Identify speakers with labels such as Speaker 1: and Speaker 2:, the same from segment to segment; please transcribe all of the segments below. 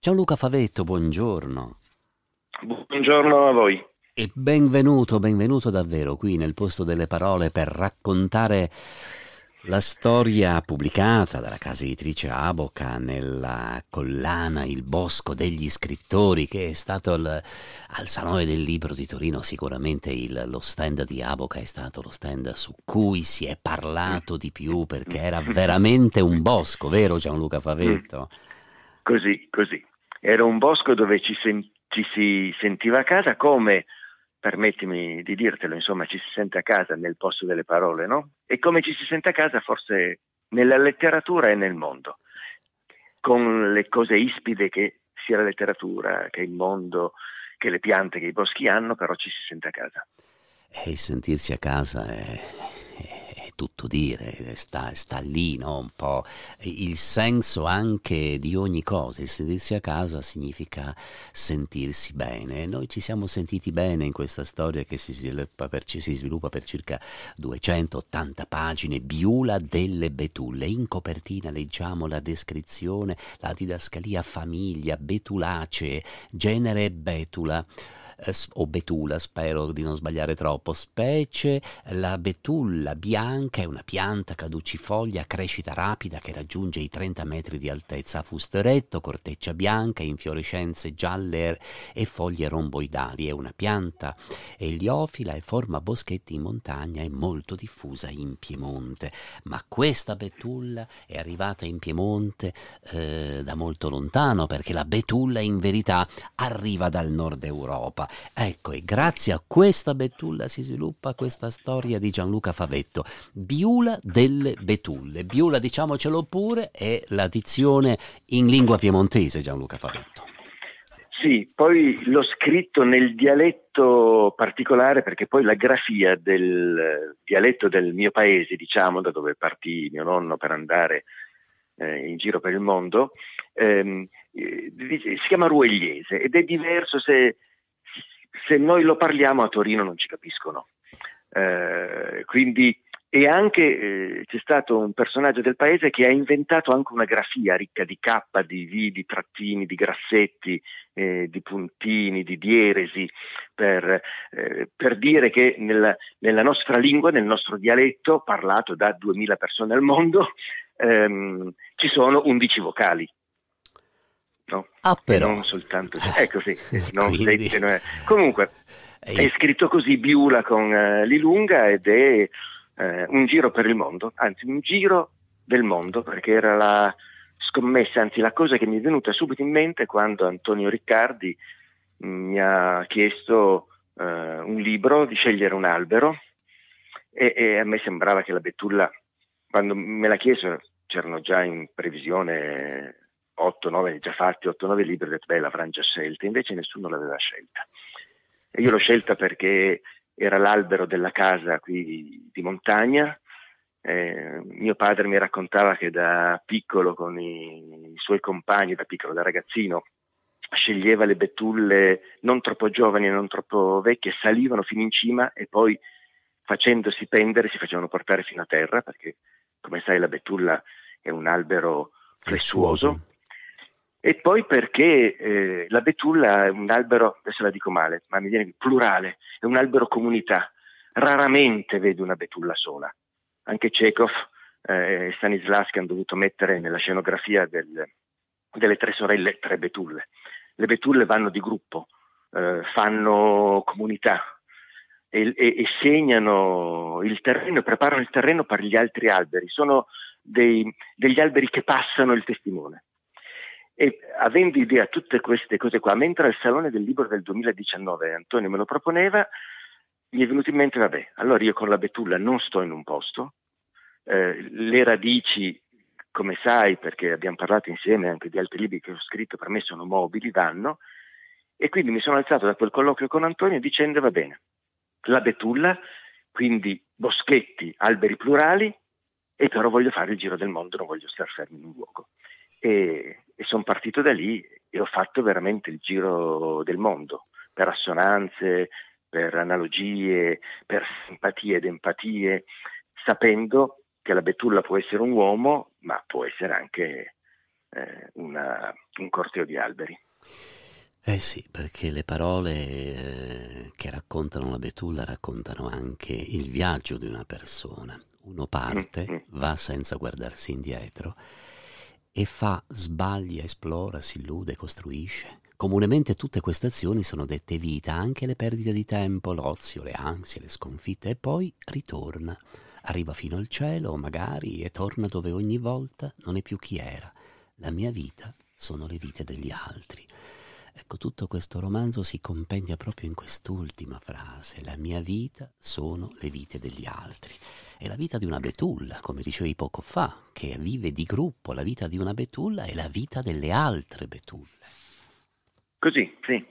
Speaker 1: Gianluca Favetto, buongiorno.
Speaker 2: Buongiorno a voi.
Speaker 1: E benvenuto, benvenuto davvero qui nel posto delle parole per raccontare la storia pubblicata dalla casa editrice Aboca nella collana Il Bosco degli Scrittori, che è stato il, al Salone del Libro di Torino, sicuramente il, lo stand di Aboca è stato lo stand su cui si è parlato di più perché era veramente un bosco, vero Gianluca Favetto? così,
Speaker 2: così. Era un bosco dove ci, sen- ci si sentiva a casa come, permettimi di dirtelo, insomma, ci si sente a casa nel posto delle parole, no? E come ci si sente a casa forse nella letteratura e nel mondo, con le cose ispide che sia la letteratura che il mondo, che le piante, che i boschi hanno, però ci si sente a casa.
Speaker 1: E eh, sentirsi a casa è tutto dire, eh, sta, sta lì no? un po' il senso anche di ogni cosa, il sedersi a casa significa sentirsi bene, noi ci siamo sentiti bene in questa storia che si sviluppa per, si sviluppa per circa 280 pagine, Biula delle Betulle, in copertina leggiamo la descrizione, la didascalia famiglia, Betulacee, genere Betula. Eh, o betula, spero di non sbagliare troppo, specie la betulla bianca è una pianta caducifoglia a crescita rapida che raggiunge i 30 metri di altezza, fusto eretto, corteccia bianca, infiorescenze gialle e foglie romboidali. È una pianta eliofila e forma boschetti in montagna e molto diffusa in Piemonte. Ma questa betulla è arrivata in Piemonte eh, da molto lontano perché la betulla in verità arriva dal nord Europa. Ecco, e grazie a questa betulla si sviluppa questa storia di Gianluca Favetto, Biula delle betulle. Biula, diciamocelo pure, è la dizione in lingua piemontese Gianluca Favetto.
Speaker 2: Sì, poi l'ho scritto nel dialetto particolare perché poi la grafia del dialetto del mio paese, diciamo, da dove partì mio nonno per andare eh, in giro per il mondo, ehm, eh, si chiama ruegliese ed è diverso se se noi lo parliamo a Torino non ci capiscono. Eh, quindi, e anche eh, c'è stato un personaggio del paese che ha inventato anche una grafia ricca di K, di V, di trattini, di grassetti, eh, di puntini, di dieresi, per, eh, per dire che nel, nella nostra lingua, nel nostro dialetto, parlato da 2000 persone al mondo, ehm, ci sono 11 vocali. No?
Speaker 1: Ah, però. Non
Speaker 2: soltanto... Ah, ecco sì, non quindi... Sette, no. Eh. Comunque, Ehi. è scritto così Biula con uh, Lilunga ed è uh, un giro per il mondo, anzi un giro del mondo, perché era la scommessa, anzi la cosa che mi è venuta subito in mente quando Antonio Riccardi mm, mi ha chiesto uh, un libro di scegliere un albero e, e a me sembrava che la Betulla, quando me l'ha chiesto, c'erano già in previsione 8-9 già fatti, 8-9 libri, ho detto beh la Francia scelta, invece nessuno l'aveva scelta. E io l'ho scelta perché era l'albero della casa qui di, di montagna, eh, mio padre mi raccontava che da piccolo con i, i, suoi compagni, da piccolo, da ragazzino, sceglieva le betulle non troppo giovani e non troppo vecchie, salivano fino in cima e poi facendosi pendere si facevano portare fino a terra perché come sai la betulla è un albero flessuoso e poi perché eh, la betulla è un albero, adesso la dico male, ma mi viene plurale, è un albero comunità. Raramente vedo una betulla sola. Anche Chekhov eh, e Stanislavski hanno dovuto mettere nella scenografia del, delle tre sorelle tre betulle. Le betulle vanno di gruppo, eh, fanno comunità e, e, e segnano il terreno, preparano il terreno per gli altri alberi. Sono dei, degli alberi che passano il testimone. E avendo idea tutte queste cose qua, mentre al Salone del Libro del 2019 Antonio me lo proponeva, mi è venuto in mente, vabbè, allora io con la betulla non sto in un posto, eh, le radici, come sai, perché abbiamo parlato insieme anche di altri libri che ho scritto, per me sono mobili, vanno, e quindi mi sono alzato da quel colloquio con Antonio dicendo, va bene, la betulla, quindi boschetti, alberi plurali, e però voglio fare il giro del mondo, non voglio star fermo in un luogo e, e sono partito da lì e ho fatto veramente il giro del mondo per assonanze, per analogie, per simpatie ed empatie, sapendo che la Betulla può essere un uomo, ma può essere anche eh, una, un corteo di alberi.
Speaker 1: Eh sì, perché le parole eh, che raccontano la Betulla raccontano anche il viaggio di una persona. Uno parte, mm, mm. va senza guardarsi indietro e fa, sbaglia, esplora, si illude, costruisce. Comunemente tutte queste azioni sono dette vita, anche le perdite di tempo, l'ozio, le ansie, le sconfitte, e poi ritorna. Arriva fino al cielo, magari, e torna dove ogni volta non è più chi era. La mia vita sono le vite degli altri. Ecco, tutto questo romanzo si compendia proprio in quest'ultima frase. La mia vita sono le vite degli altri. È la vita di una betulla, come dicevi poco fa, che vive di gruppo. La vita di una betulla è la vita delle altre betulle.
Speaker 2: Così, sì.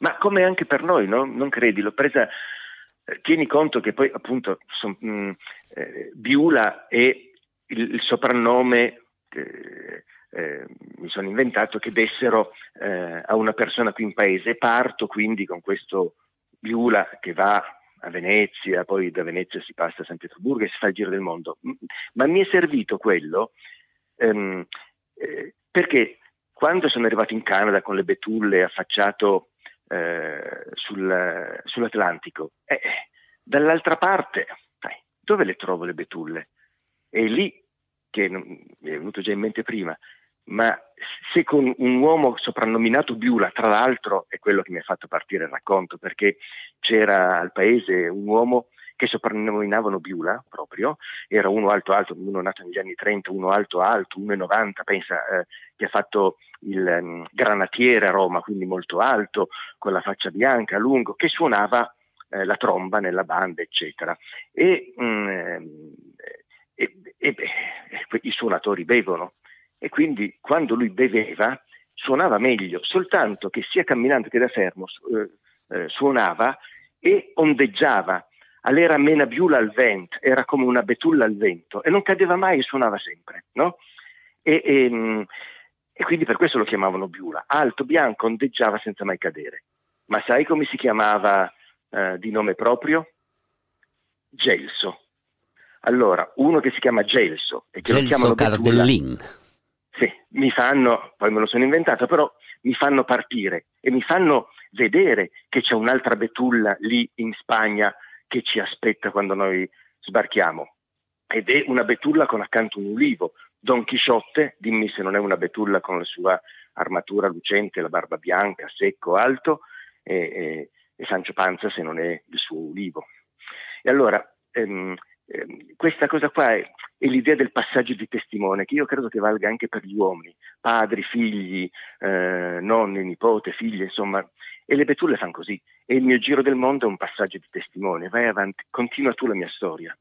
Speaker 2: Ma come anche per noi, no? non credi? L'ho presa. Eh, tieni conto che poi, appunto, son, mh, mm, eh, Biula è il, il soprannome. Eh, eh, mi sono inventato che dessero eh, a una persona qui in paese. Parto quindi con questo Biula che va a Venezia, poi da Venezia si passa a San Pietroburgo e si fa il giro del mondo. Ma mi è servito quello ehm, eh, perché quando sono arrivato in Canada con le betulle affacciato eh, sul, sull'Atlantico, eh, eh dall'altra parte, dove le trovo le betulle? È lì, che non, mi è venuto già in mente prima, ma se con un uomo soprannominato Biula, tra l'altro è quello che mi ha fatto partire il racconto, perché c'era al paese un uomo che soprannominavano Biula proprio, era uno alto alto, uno nato negli anni 30, uno alto alto, 1,90, pensa eh, che ha fatto il um, granatiere a Roma, quindi molto alto, con la faccia bianca, lungo, che suonava eh, la tromba nella banda, eccetera. E, mm, eh, e, e, e i suonatori bevono, e quindi quando lui beveva suonava meglio, soltanto che sia camminando che da fermo eh, eh, suonava e ondeggiava. All'era biula al vento, era come una betulla al vento e non cadeva mai e suonava sempre. No? E, e, ehm, e quindi per questo lo chiamavano biula. Alto, bianco, ondeggiava senza mai cadere. Ma sai come si chiamava eh, di nome proprio? Gelso. Allora, uno che si chiama Gelso e che Gelso lo chiamano Cardellin. Betulla, sì, mi fanno, poi me lo sono inventato, però mi fanno partire e mi fanno vedere che c'è un'altra betulla lì in Spagna che ci aspetta quando noi sbarchiamo. Ed è una betulla con accanto un ulivo. Don Chisciotte, dimmi se non è una betulla con la sua armatura lucente, la barba bianca, secco, alto, e, e, e Sancio Panza se non è il suo ulivo. E allora, ehm, ehm, questa cosa qua è, e l'idea del passaggio di testimone, che io credo che valga anche per gli uomini, padri, figli, eh, nonni, nipote, figlie, insomma. E le betulle fanno così. E il mio giro del mondo è un passaggio di testimone. Vai avanti, continua tu la mia storia.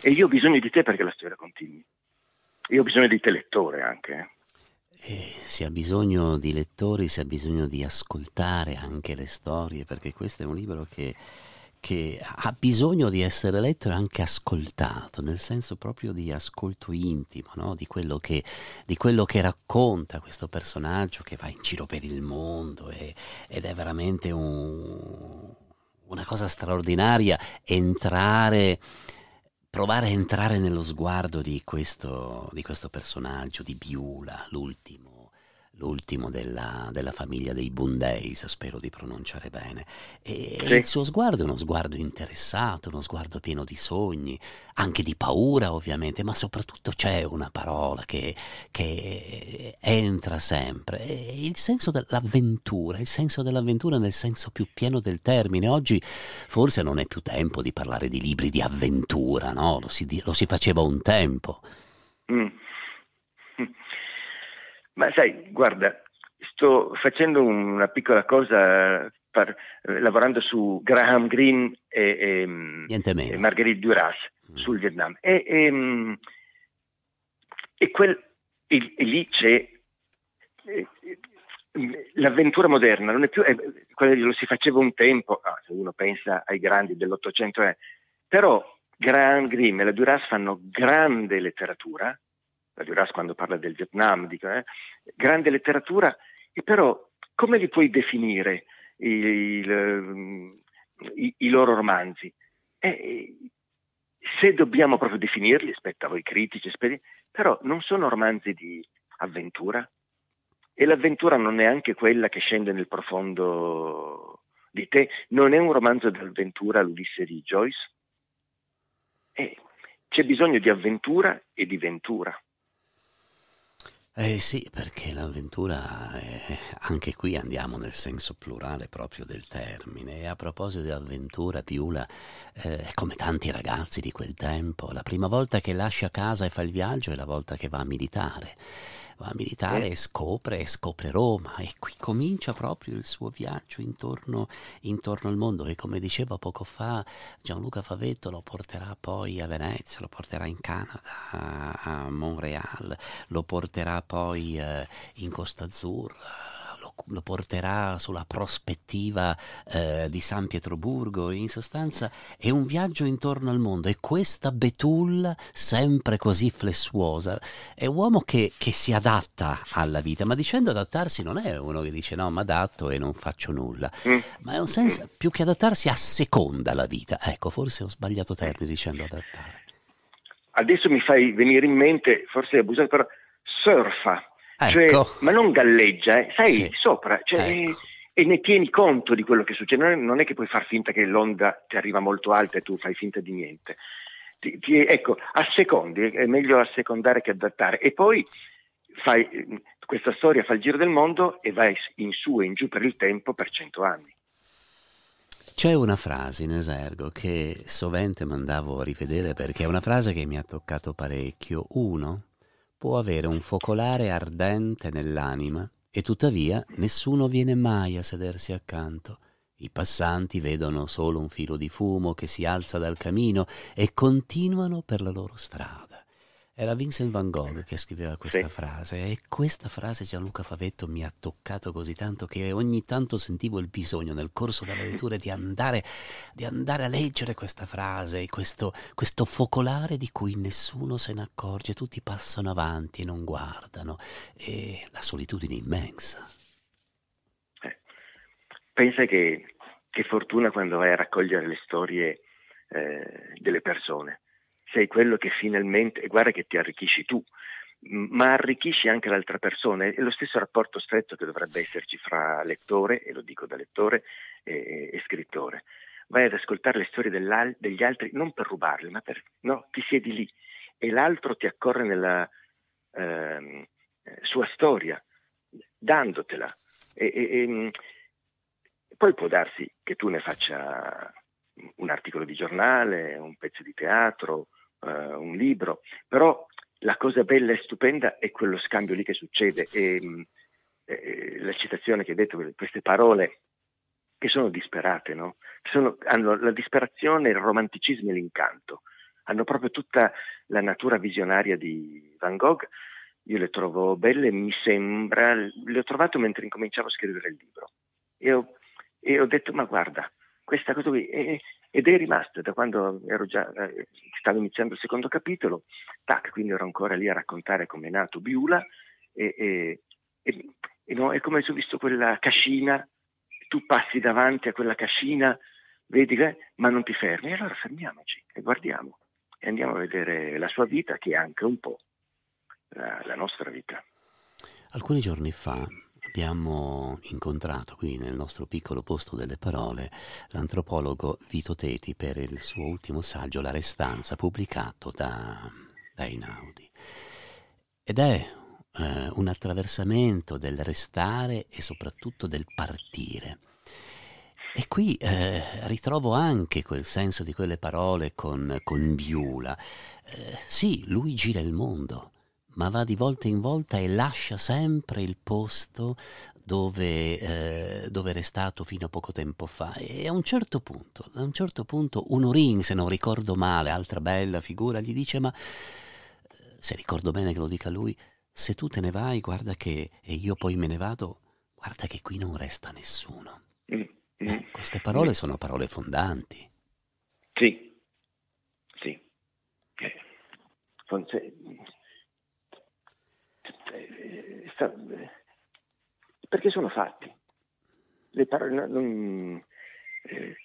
Speaker 2: E io ho bisogno di te perché la storia continui. Io ho bisogno di te lettore anche.
Speaker 1: Eh. E si ha bisogno di lettori, si ha bisogno di ascoltare anche le storie, perché questo è un libro che che ha bisogno di essere letto e anche ascoltato, nel senso proprio di ascolto intimo, no? di, quello che, di, quello che, racconta questo personaggio che va in giro per il mondo e, ed è veramente un, una cosa straordinaria entrare provare a entrare nello sguardo di questo, di questo personaggio, di Biula, l'ultimo l'ultimo della, della, famiglia dei Bundeis, spero di pronunciare bene. E, sì. e, il suo sguardo è uno sguardo interessato, uno sguardo pieno di sogni, anche di paura ovviamente, ma soprattutto c'è una parola che, che entra sempre, e il senso dell'avventura, il senso dell'avventura nel senso più pieno del termine. Oggi forse non è più tempo di parlare di libri di avventura, no? Lo si, lo si faceva un tempo.
Speaker 2: Mm. Ma sai, guarda, sto facendo una piccola cosa per, eh, lavorando su Graham Greene e, e, mm, e Marguerite Duras mm. sul Vietnam. E, e, mm, e, quel, e, e lì c'è eh, l'avventura moderna non è più è, eh, quella che lo si faceva un tempo, ah, se uno pensa ai grandi dell'Ottocento, però Graham Greene e la Duras fanno grande letteratura Dioras quando parla del Vietnam, dico, eh, grande letteratura, e però come li puoi definire i, il, mm, i, i loro romanzi? Eh, se dobbiamo proprio definirli, aspetta voi critici, però non sono romanzi di avventura e l'avventura non è anche quella che scende nel profondo di te, non è un romanzo d'avventura l'Ulisse di Joyce. Eh, c'è bisogno di avventura e di ventura.
Speaker 1: Eh sì, perché l'avventura, è... anche qui andiamo nel senso plurale proprio del termine, e a proposito di avventura, Piula eh, è come tanti ragazzi di quel tempo, la prima volta che lascia casa e fa il viaggio è la volta che va a militare va militare eh. e scopre, scopre, Roma e qui comincia proprio il suo viaggio intorno, intorno al mondo che come diceva poco fa Gianluca Favetto lo porterà poi a Venezia, lo porterà in Canada, a, a Montreal, lo porterà poi eh, in Costa Azzurra lo porterà sulla prospettiva eh, di San Pietroburgo, in sostanza è un viaggio intorno al mondo e questa Betulla, sempre così flessuosa, è un uomo che, che si adatta alla vita, ma dicendo adattarsi non è uno che dice no, mi adatto e non faccio nulla, mm. ma è un senso più che adattarsi a seconda la vita. Ecco, forse ho sbagliato termine dicendo adattare.
Speaker 2: Adesso mi fai venire in mente, forse è abusato, però surfa cioè, ecco. ma non galleggia, eh. sai, sì. sopra, cioè, ecco. e ne tieni conto di quello che succede. Non è che puoi far finta che l'onda ti arriva molto alta e tu fai finta di niente. Ti, ti, ecco, a secondi, è meglio assecondare che adattare. E poi fai, questa storia fa il giro del mondo e vai in su e in giù per il tempo per cento anni.
Speaker 1: C'è una frase in esergo che sovente mandavo a rivedere perché è una frase che mi ha toccato parecchio. Uno, può avere un focolare ardente nell'anima e tuttavia nessuno viene mai a sedersi accanto. I passanti vedono solo un filo di fumo che si alza dal camino e continuano per la loro strada. Era Vincent van Gogh che scriveva questa sì. frase e questa frase Gianluca Favetto mi ha toccato così tanto che ogni tanto sentivo il bisogno nel corso della lettura di andare, di andare a leggere questa frase, questo, questo, focolare di cui nessuno se ne accorge, tutti passano avanti e non guardano e la solitudine è immensa.
Speaker 2: Eh, pensa che, che fortuna quando vai a raccogliere le storie eh, delle persone sei quello che finalmente, guarda che ti arricchisci tu, ma arricchisci anche l'altra persona. È lo stesso rapporto stretto che dovrebbe esserci fra lettore, e lo dico da lettore, e, e scrittore. Vai ad ascoltare le storie degli altri non per rubarle, ma per... No, ti siedi lì e l'altro ti accorre nella ehm, sua storia, dandotela. E, e, mm, poi può darsi che tu ne faccia un articolo di giornale, un pezzo di teatro, eh, un libro, però la cosa bella e stupenda è quello scambio lì che succede e eh, la citazione che hai detto, queste parole che sono disperate, no? sono, hanno la disperazione, il romanticismo e l'incanto, hanno proprio tutta la natura visionaria di Van Gogh, io le trovo belle, mi sembra, le ho trovate mentre incominciavo a scrivere il libro e ho, e ho detto ma guarda, questa cosa qui è, eh, ed è rimasta da quando ero già, eh, stavo iniziando il secondo capitolo, tac, quindi ero ancora lì a raccontare come è nato Biula e, e, e, e no, è come se ho visto quella cascina, tu passi davanti a quella cascina, vedi, ma non ti fermi, allora fermiamoci e guardiamo e andiamo a vedere la sua vita che è anche un po' la, la nostra vita.
Speaker 1: Alcuni giorni fa abbiamo incontrato qui nel nostro piccolo posto delle parole l'antropologo Vito Teti per il suo ultimo saggio La Restanza pubblicato da, da Einaudi. Ed è eh, un attraversamento del restare e soprattutto del partire. E qui eh, ritrovo anche quel senso di quelle parole con, con Biula. Eh, sì, lui gira il mondo, ma va di volta in volta e lascia sempre il posto dove, eh, dove era stato fino a poco tempo fa. E a un certo punto, a un certo punto, Unorin, se non ricordo male, altra bella figura, gli dice, ma eh, se ricordo bene che lo dica lui, se tu te ne vai, guarda che, e io poi me ne vado, guarda che qui non resta nessuno. Mm, mm, eh, queste parole sono parole fondanti. Sì, sì. Eh
Speaker 2: sta, perché sono fatti. Le Parole, non, eh,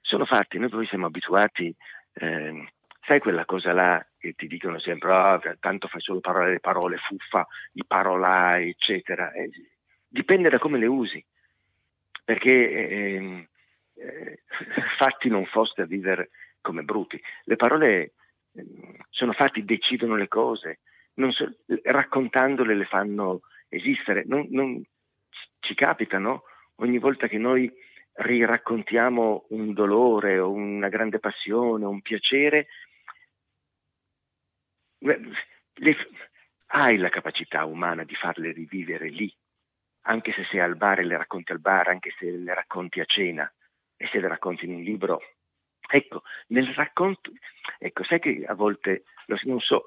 Speaker 2: sono fatti, noi poi siamo abituati, eh, sai quella cosa là che ti dicono sempre, oh, tanto fai solo parole, le parole, fuffa, i parolai, eccetera. Eh, dipende da come le usi, perché ehm, eh, fatti non foste a vivere come bruti. Le parole ehm, sono fatti, decidono le cose, so, raccontandole le fanno esistere. Non, non ci capitano ogni volta che noi riraccontiamo un dolore o una grande passione o un piacere, le, hai la capacità umana di farle rivivere lì, anche se sei al bar e le racconti al bar, anche se le racconti a cena e se le racconti in un libro. Ecco, nel racconto, ecco, sai che a volte, non so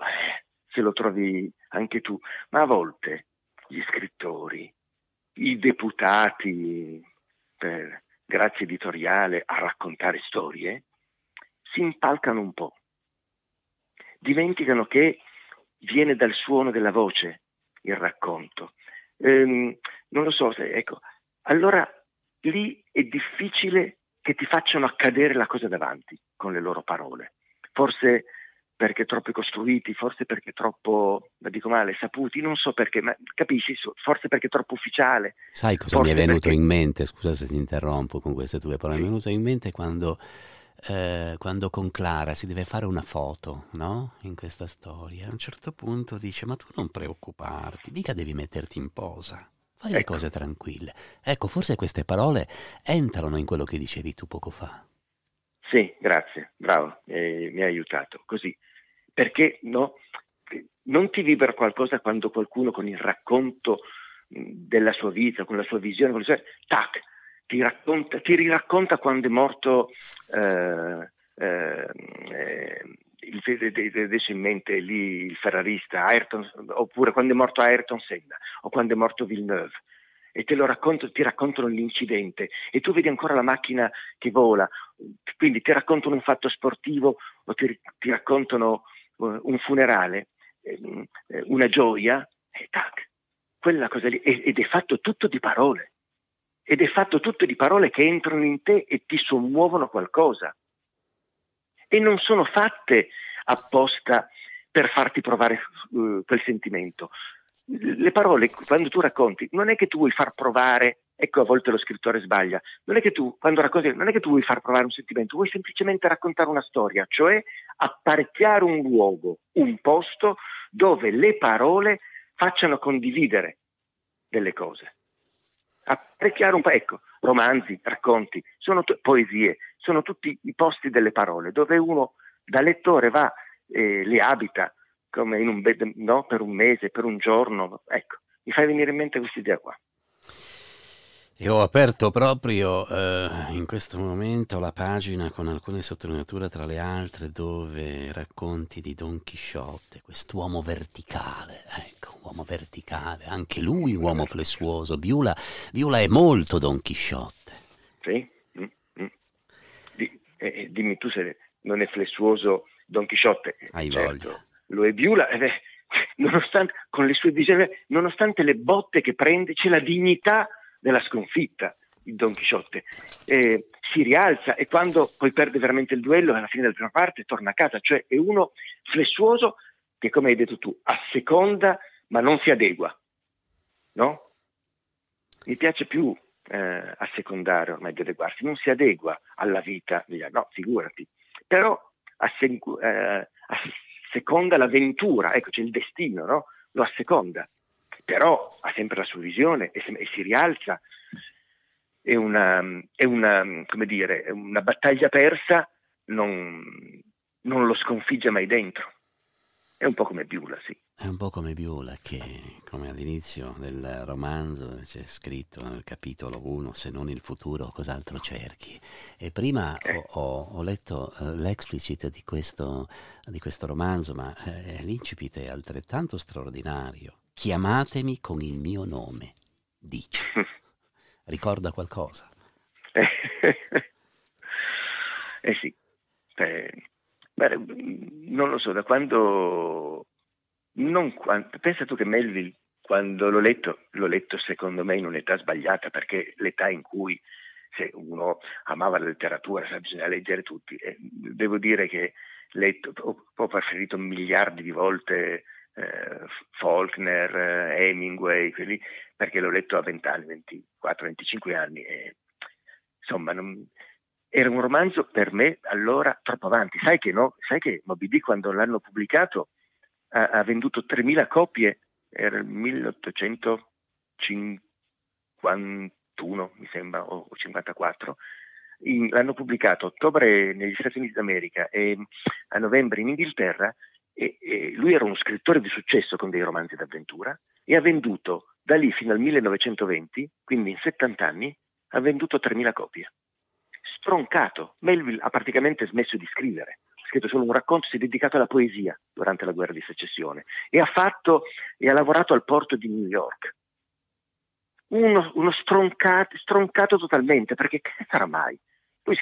Speaker 2: se lo trovi anche tu, ma a volte gli scrittori, i deputati per grazia editoriale a raccontare storie, si impalcano un po', dimenticano che viene dal suono della voce il racconto. Ehm, non lo so, se, ecco, allora lì è difficile che ti facciano accadere la cosa davanti con le loro parole. Forse perché troppo costruiti, forse perché troppo, dico male, saputi, non so perché, ma capisci, forse perché troppo ufficiale.
Speaker 1: Sai cosa mi è venuto perché... in mente, scusa se ti interrompo con queste tue parole, sì. mi è venuto in mente quando, eh, quando, con Clara si deve fare una foto, no? In questa storia, a un certo punto dice, ma tu non preoccuparti, mica devi metterti in posa. Fai ecco. le cose tranquille. Ecco, forse queste parole entrano in quello che dicevi tu poco fa.
Speaker 2: Sì, grazie, bravo, eh, mi ha aiutato. Così, perché no, non ti vibra qualcosa quando qualcuno con il racconto della sua vita, con la sua visione, con la sua... tac, ti, racconta, ti riracconta quando è morto eh, eh, il, adesso in mente lì il ferrarista Ayrton, oppure quando è morto Ayrton Senna o quando è morto Villeneuve e te lo racconto, ti raccontano l'incidente e tu vedi ancora la macchina che vola, quindi ti raccontano un fatto sportivo o ti, ti raccontano eh, un funerale, eh, eh, una gioia, e tac, quella cosa lì, ed è fatto tutto di parole, ed è fatto tutto di parole che entrano in te e ti sommuovono qualcosa. E non sono fatte apposta per farti provare quel sentimento. Le parole, quando tu racconti, non è che tu vuoi far provare Ecco, a volte lo scrittore sbaglia. Non è che tu, quando racconti, non è che tu vuoi far provare un sentimento, vuoi semplicemente raccontare una storia, cioè apparecchiare un luogo, un posto dove le parole facciano condividere delle cose. Apparecchiare un po', ecco, romanzi, racconti, sono t- poesie, sono tutti i posti delle parole dove uno da lettore va, eh, li abita, come un bed- no, per un mese, per un giorno, ecco, mi fai venire in mente questa idea qua.
Speaker 1: E ho aperto proprio eh, in questo momento la pagina con alcune sottolineature tra le altre dove racconti di Don Chisciotte, quest'uomo verticale, ecco, uomo verticale, anche lui uomo flessuoso, Biula, Biula è molto Don Chisciotte.
Speaker 2: Sì, mm, mm. Di, eh, eh, dimmi tu se non è flessuoso Don Chisciotte. Hai certo, voglia. Lo è Biula, eh, nonostante, con le sue vicende, nonostante le botte che prende, c'è la dignità della sconfitta il Don Chisciotte. Eh, si rialza e quando poi perde veramente il duello alla fine della prima parte torna a casa, cioè è uno flessuoso che come hai detto tu asseconda ma non si adegua, no? Mi piace più eh, assecondare ormai di adeguarsi, non si adegua alla vita, no, figurati, però eh, asseconda eh, l'avventura, ecco c'è il destino, no? Lo asseconda però ha sempre la sua visione e, e si rialza. È una, è una, dire, una battaglia persa, non, non lo sconfigge mai dentro. È un po' come Biula, sì.
Speaker 1: È un po' come Biula che, come all'inizio del romanzo c'è scritto nel capitolo 1, se non il futuro, cos'altro cerchi. E prima ho, eh. ho, ho letto eh, l'explicit di questo, di questo, romanzo, ma eh, l'incipit è altrettanto straordinario chiamatemi con il mio nome, dice. Ricorda qualcosa? eh sì,
Speaker 2: eh, beh, non lo so, da quando... Non quando pensa tu che Melville, quando l'ho letto, l'ho letto secondo me in un'età sbagliata, perché l'età in cui se uno amava la letteratura, sa, bisogna leggere tutti. Eh, devo dire che letto, ho, ho preferito miliardi di volte eh, Faulkner, eh, Hemingway, quelli, perché l'ho letto a 20 anni, 24-25 anni. E, insomma, non, era un romanzo per me allora troppo avanti. Sai che, no? Sai che Moby Dick quando l'hanno pubblicato ha, ha venduto 3.000 copie, era il 1851 mi sembra, o 54. In, l'hanno pubblicato a ottobre negli Stati Uniti d'America e a novembre in Inghilterra e, e lui era uno scrittore di successo con dei romanzi d'avventura e ha venduto da lì fino al 1920, quindi in 70 anni, ha venduto 3.000 copie. Stroncato, Melville ha praticamente smesso di scrivere, ha scritto solo un racconto, si è dedicato alla poesia durante la guerra di secessione e ha, fatto, e ha lavorato al porto di New York. Uno, uno stroncato, stroncato totalmente, perché che sarà mai? Lui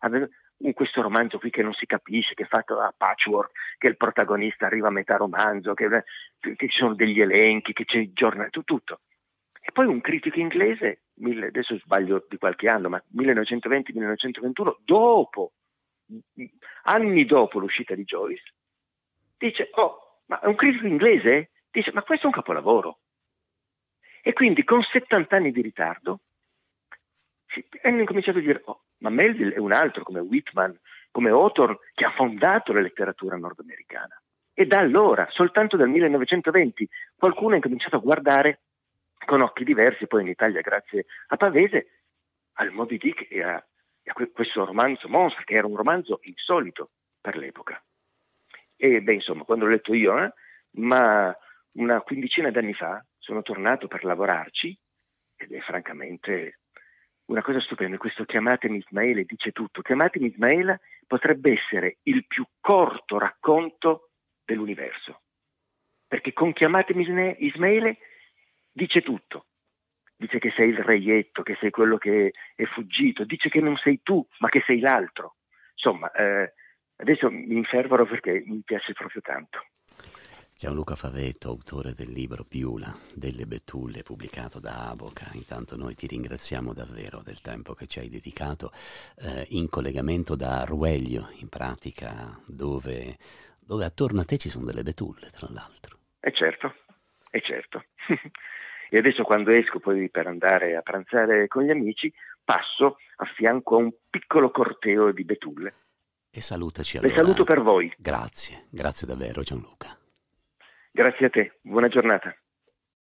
Speaker 2: aveva, in questo romanzo qui che non si capisce, che è fatto da patchwork, che il protagonista arriva a metà romanzo, che, che ci sono degli elenchi, che c'è il giornale, tutto, tutto. E poi un critico inglese, mille, adesso sbaglio di qualche anno, ma 1920-1921, dopo, anni dopo l'uscita di Joyce, dice, oh, ma un critico inglese dice, ma questo è un capolavoro. E quindi con 70 anni di ritardo hanno incominciato a dire, oh, ma Melville è un altro come Whitman, come Hawthorne, che ha fondato la letteratura nordamericana. E da allora, soltanto dal 1920, qualcuno ha incominciato a guardare con occhi diversi, poi in Italia grazie a Pavese, al Moby Dick e a, a questo romanzo Monstra, che era un romanzo insolito per l'epoca. E beh, insomma, quando l'ho letto io, eh, ma una quindicina d'anni fa sono tornato per lavorarci ed è francamente una cosa stupenda, questo chiamatemi Ismaele dice tutto. Chiamatemi Ismaela potrebbe essere il più corto racconto dell'universo, perché con chiamatemi Ismaele dice tutto. Dice che sei il reietto, che sei quello che è fuggito, dice che non sei tu, ma che sei l'altro. Insomma,
Speaker 1: eh, adesso mi infervoro perché mi piace proprio tanto. Gianluca Favetto, autore del libro Piula delle Betulle pubblicato da Avoca. intanto noi ti ringraziamo davvero del tempo che ci hai dedicato eh, in collegamento da Rueglio, in pratica, dove, dove, attorno a te ci sono delle betulle, tra l'altro.
Speaker 2: E eh, certo, e eh, certo. e adesso quando esco poi per andare a pranzare con gli amici, passo a fianco a un piccolo corteo di betulle.
Speaker 1: E salutaci allora. Le saluto per voi. Grazie, grazie davvero Gianluca.
Speaker 2: Grazie a te, buona giornata.